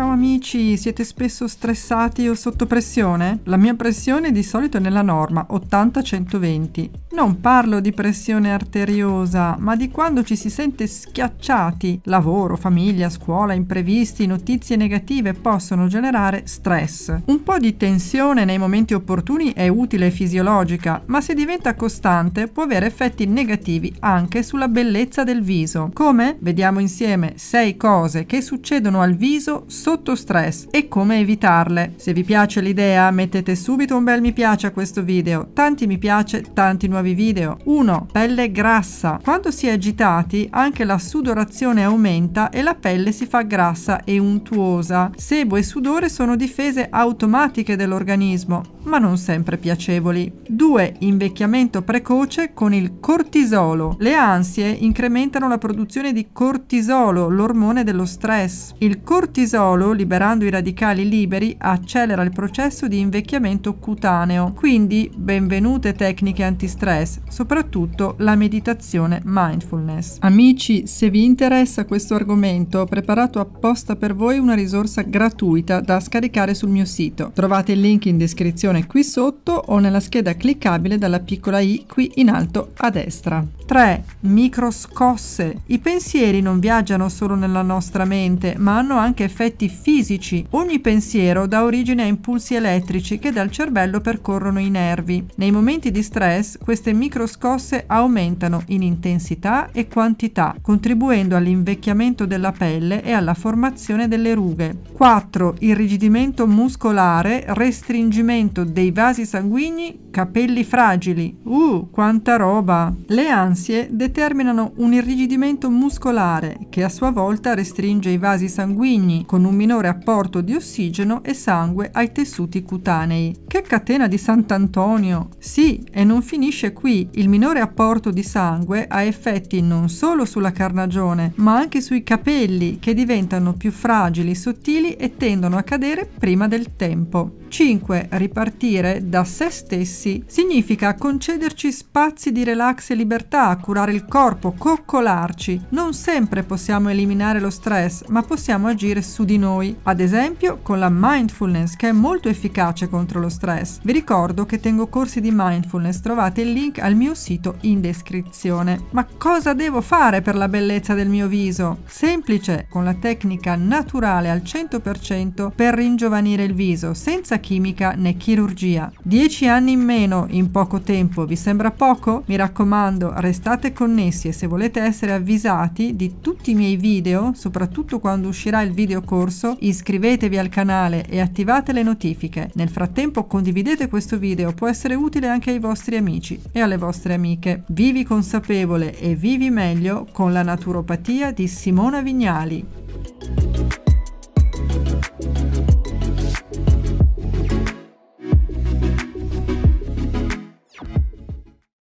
Ciao amici, siete spesso stressati o sotto pressione? La mia pressione di solito è nella norma, 80-120. Non parlo di pressione arteriosa, ma di quando ci si sente schiacciati. Lavoro, famiglia, scuola, imprevisti, notizie negative possono generare stress. Un po' di tensione nei momenti opportuni è utile e fisiologica, ma se diventa costante può avere effetti negativi anche sulla bellezza del viso. Come? Vediamo insieme 6 cose che succedono al viso solo sotto stress e come evitarle. Se vi piace l'idea mettete subito un bel mi piace a questo video, tanti mi piace, tanti nuovi video. 1. Pelle grassa. Quando si è agitati anche la sudorazione aumenta e la pelle si fa grassa e untuosa. Sebo e sudore sono difese automatiche dell'organismo, ma non sempre piacevoli. 2. Invecchiamento precoce con il cortisolo. Le ansie incrementano la produzione di cortisolo, l'ormone dello stress. Il cortisolo Paolo, liberando i radicali liberi, accelera il processo di invecchiamento cutaneo. Quindi benvenute tecniche antistress, soprattutto la meditazione mindfulness. Amici, se vi interessa questo argomento, ho preparato apposta per voi una risorsa gratuita da scaricare sul mio sito. Trovate il link in descrizione qui sotto o nella scheda cliccabile dalla piccola i qui in alto a destra. 3. Microscosse. I pensieri non viaggiano solo nella nostra mente, ma hanno anche effetti fisici. Ogni pensiero dà origine a impulsi elettrici che dal cervello percorrono i nervi. Nei momenti di stress, queste microscosse aumentano in intensità e quantità, contribuendo all'invecchiamento della pelle e alla formazione delle rughe. 4. Irrigidimento muscolare, restringimento dei vasi sanguigni, capelli fragili. Uh, quanta roba! Le ansie ansie determinano un irrigidimento muscolare che a sua volta restringe i vasi sanguigni con un minore apporto di ossigeno e sangue ai tessuti cutanei. Che catena di Sant'Antonio! Sì, e non finisce qui. Il minore apporto di sangue ha effetti non solo sulla carnagione, ma anche sui capelli che diventano più fragili, sottili e tendono a cadere prima del tempo. 5. Ripartire da se stessi significa concederci spazi di relax e libertà curare il corpo, coccolarci. Non sempre possiamo eliminare lo stress, ma possiamo agire su di noi, ad esempio con la mindfulness che è molto efficace contro lo stress. Vi ricordo che tengo corsi di mindfulness, trovate il link al mio sito in descrizione. Ma cosa devo fare per la bellezza del mio viso? Semplice, con la tecnica naturale al 100% per ringiovanire il viso, senza chimica né chirurgia. 10 anni in meno in poco tempo, vi sembra poco? Mi raccomando, restate restate connessi e se volete essere avvisati di tutti i miei video, soprattutto quando uscirà il video corso, iscrivetevi al canale e attivate le notifiche. Nel frattempo condividete questo video, può essere utile anche ai vostri amici e alle vostre amiche. Vivi consapevole e vivi meglio con la naturopatia di Simona Vignali.